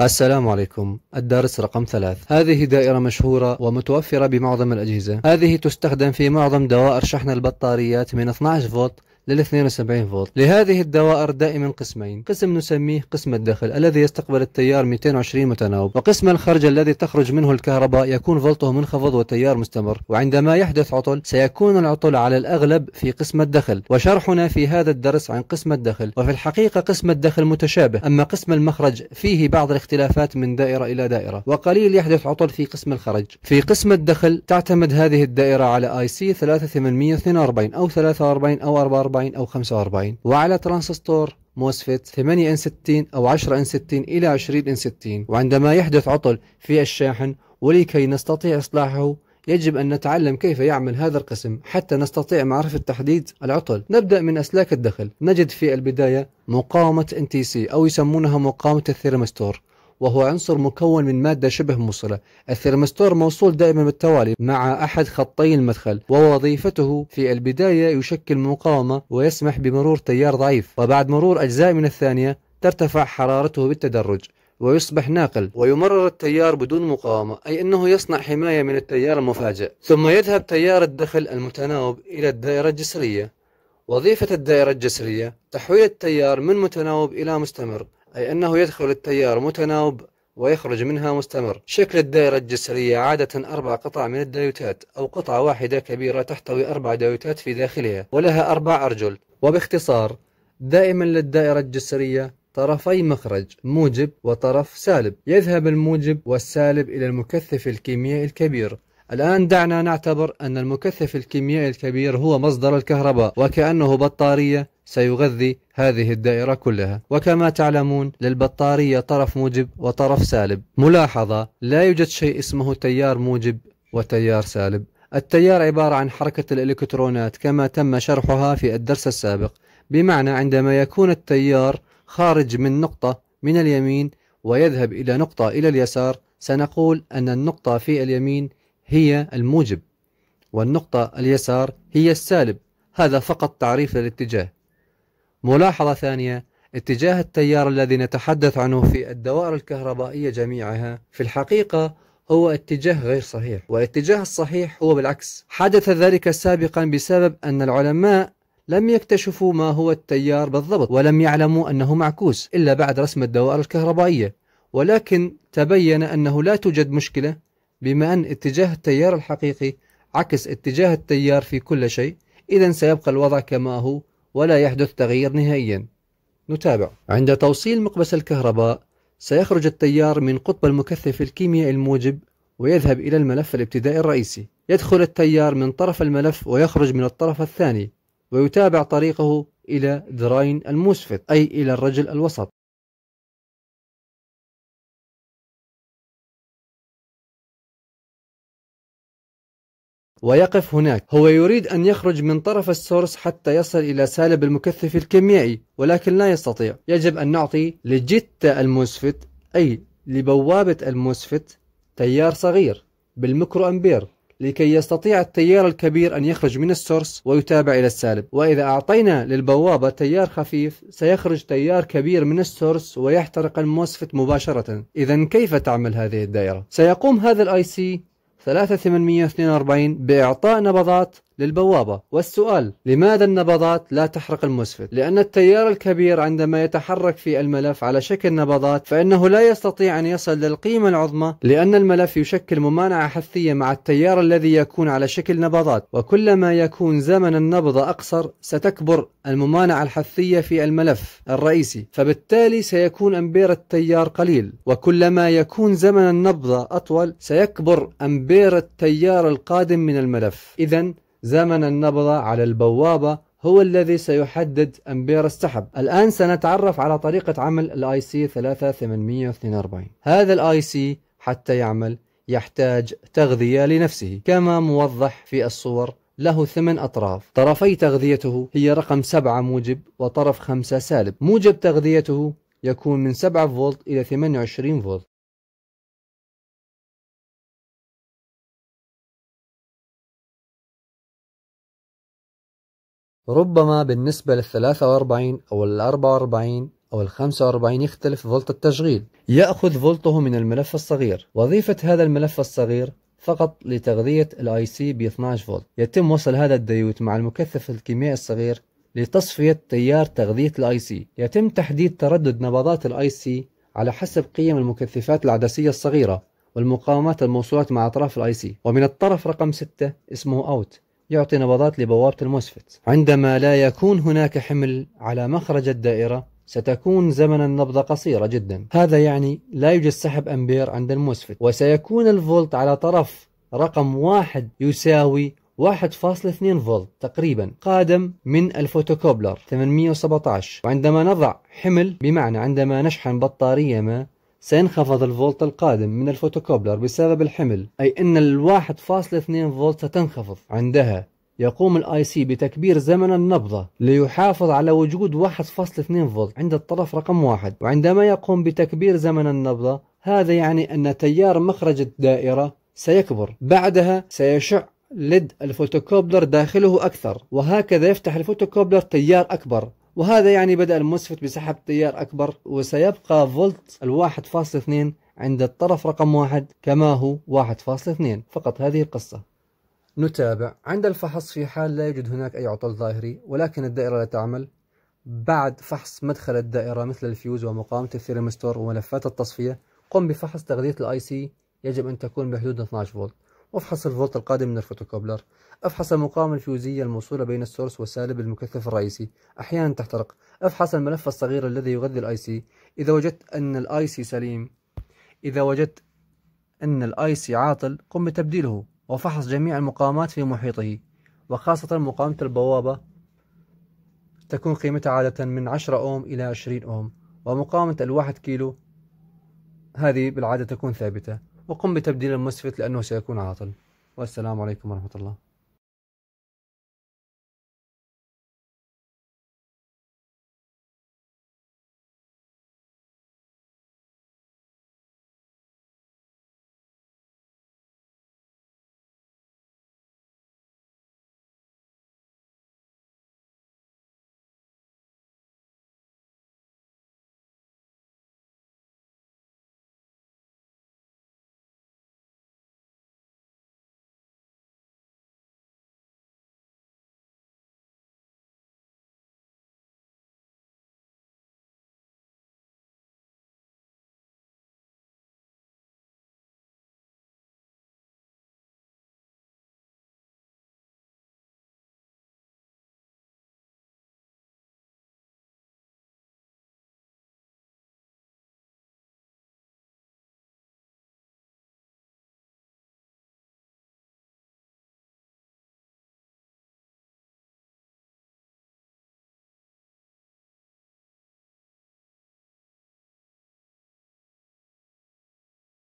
السلام عليكم الدرس رقم ثلاث هذه دائرة مشهورة ومتوفرة بمعظم الأجهزة هذه تستخدم في معظم دوائر شحن البطاريات من 12 فولت لل 72 فولت لهذه الدوائر دائما قسمين قسم نسميه قسم الدخل الذي يستقبل التيار 220 متناوب وقسم الخرج الذي تخرج منه الكهرباء يكون فولته منخفض والتيار مستمر وعندما يحدث عطل سيكون العطل على الأغلب في قسم الدخل وشرحنا في هذا الدرس عن قسم الدخل وفي الحقيقة قسم الدخل متشابه أما قسم المخرج فيه بعض الاختلافات من دائرة إلى دائرة وقليل يحدث عطل في قسم الخرج في قسم الدخل تعتمد هذه الدائرة على اي سي 3842 أو 43 أو 44 45 او 45 وعلى ترانزستور موسفيت 8 ان 60 او 10 ان 60 الى 20 ان 60 وعندما يحدث عطل في الشاحن ولكي نستطيع اصلاحه يجب أن نتعلم كيف يعمل هذا القسم حتى نستطيع معرفة تحديد العطل نبدأ من أسلاك الدخل نجد في البداية مقاومة ان تي سي أو يسمونها مقاومة الثيرمستور وهو عنصر مكون من مادة شبه موصلة الثرمستور موصول دائما بالتوالي مع أحد خطي المدخل ووظيفته في البداية يشكل مقاومة ويسمح بمرور تيار ضعيف وبعد مرور أجزاء من الثانية ترتفع حرارته بالتدرج ويصبح ناقل ويمرر التيار بدون مقاومة أي أنه يصنع حماية من التيار المفاجئ ثم يذهب تيار الدخل المتناوب إلى الدائرة الجسرية وظيفة الدائرة الجسرية تحويل التيار من متناوب إلى مستمر أي أنه يدخل التيار متناوب ويخرج منها مستمر شكل الدائرة الجسرية عادة أربع قطع من الدايوتات أو قطعة واحدة كبيرة تحتوي أربع دايوتات في داخلها ولها أربع أرجل وباختصار دائما للدائرة الجسرية طرفي مخرج موجب وطرف سالب يذهب الموجب والسالب إلى المكثف الكيميائي الكبير الآن دعنا نعتبر أن المكثف الكيميائي الكبير هو مصدر الكهرباء وكأنه بطارية سيغذي هذه الدائرة كلها وكما تعلمون للبطارية طرف موجب وطرف سالب ملاحظة لا يوجد شيء اسمه تيار موجب وتيار سالب التيار عبارة عن حركة الإلكترونات كما تم شرحها في الدرس السابق بمعنى عندما يكون التيار خارج من نقطة من اليمين ويذهب إلى نقطة إلى اليسار سنقول أن النقطة في اليمين هي الموجب والنقطة اليسار هي السالب هذا فقط تعريف الاتجاه ملاحظة ثانية اتجاه التيار الذي نتحدث عنه في الدوائر الكهربائية جميعها في الحقيقة هو اتجاه غير صحيح والاتجاه الصحيح هو بالعكس حدث ذلك سابقا بسبب أن العلماء لم يكتشفوا ما هو التيار بالضبط ولم يعلموا أنه معكوس إلا بعد رسم الدوائر الكهربائية ولكن تبين أنه لا توجد مشكلة بما أن اتجاه التيار الحقيقي عكس اتجاه التيار في كل شيء إذا سيبقى الوضع كما هو ولا يحدث تغيير نهائيا نتابع عند توصيل مقبس الكهرباء سيخرج التيار من قطب المكثف الكيميائي الموجب ويذهب إلى الملف الابتدائي الرئيسي يدخل التيار من طرف الملف ويخرج من الطرف الثاني ويتابع طريقه إلى دراين الموسفت أي إلى الرجل الوسط ويقف هناك هو يريد أن يخرج من طرف السورس حتى يصل إلى سالب المكثف الكيميائي ولكن لا يستطيع يجب أن نعطي لجتة الموسفت أي لبوابة الموسفت تيار صغير بالميكرو أمبير لكي يستطيع التيار الكبير أن يخرج من السورس ويتابع إلى السالب وإذا أعطينا للبوابة تيار خفيف سيخرج تيار كبير من السورس ويحترق الموسفت مباشرة إذا كيف تعمل هذه الدائرة؟ سيقوم هذا الاي سي 3842 بإعطاء نبضات للبوابة والسؤال لماذا النبضات لا تحرق المسفل لأن التيار الكبير عندما يتحرك في الملف على شكل نبضات فإنه لا يستطيع أن يصل للقيمة العظمى لأن الملف يشكل ممانعة حثية مع التيار الذي يكون على شكل نبضات وكلما يكون زمن النبض أقصر ستكبر الممانعة الحثية في الملف الرئيسي فبالتالي سيكون أمبير التيار قليل وكلما يكون زمن النبض أطول سيكبر أمبير التيار القادم من الملف إذا زمن النبضة على البوابة هو الذي سيحدد أمبير السحب الآن سنتعرف على طريقة عمل الاي سي 3842 هذا الاي سي حتى يعمل يحتاج تغذية لنفسه كما موضح في الصور له ثمن أطراف طرفي تغذيته هي رقم 7 موجب وطرف 5 سالب موجب تغذيته يكون من 7 فولت إلى 28 فولت ربما بالنسبة لل 43 أو الأربعة 44 أو الخمسة 45 يختلف فولت التشغيل يأخذ فولته من الملف الصغير وظيفة هذا الملف الصغير فقط لتغذية الاي سي ب 12 فولت يتم وصل هذا الديوت مع المكثف الكيميائي الصغير لتصفية تيار تغذية الاي سي يتم تحديد تردد نبضات الاي سي على حسب قيم المكثفات العدسية الصغيرة والمقاومات الموصولات مع أطراف الاي سي ومن الطرف رقم 6 اسمه اوت يعطي نبضات لبوابة الموسفت عندما لا يكون هناك حمل على مخرج الدائرة ستكون زمن النبضة قصيرة جدا هذا يعني لا يوجد سحب أمبير عند الموسفت وسيكون الفولت على طرف رقم واحد يساوي 1.2 فولت تقريبا قادم من الفوتوكوبلر 817 وعندما نضع حمل بمعنى عندما نشحن بطارية ما سينخفض الفولت القادم من الفوتوكوبلر بسبب الحمل أي أن ال 1.2 فولت ستنخفض عندها يقوم الاي سي بتكبير زمن النبضة ليحافظ على وجود 1.2 فولت عند الطرف رقم واحد وعندما يقوم بتكبير زمن النبضة هذا يعني أن تيار مخرج الدائرة سيكبر بعدها سيشع لد الفوتوكوبلر داخله أكثر وهكذا يفتح الفوتوكوبلر تيار أكبر وهذا يعني بدأ المسفت بسحب تيار أكبر وسيبقى فولت الواحد فاصل اثنين عند الطرف رقم واحد كما هو واحد فاصل اثنين فقط هذه القصة نتابع عند الفحص في حال لا يوجد هناك أي عطل ظاهري ولكن الدائرة لا تعمل بعد فحص مدخل الدائرة مثل الفيوز ومقاومة الثيرمستور وملفات التصفية قم بفحص تغذية الاي سي يجب أن تكون بحدود 12 فولت وافحص الفولت القادم من الفوتوكوبلر افحص المقاومة الفيوزية الموصولة بين السورس والسالب المكثف الرئيسي أحيانا تحترق افحص الملف الصغير الذي يغذي الاي سي إذا وجدت أن الاي سي سليم إذا وجدت أن الاي سي عاطل قم بتبديله وفحص جميع المقاومات في محيطه وخاصة مقاومة البوابة تكون قيمتها عادة من 10 أوم إلى 20 أوم ومقاومة الواحد كيلو هذه بالعادة تكون ثابتة وقم بتبديل المسفت لأنه سيكون عاطل والسلام عليكم ورحمة الله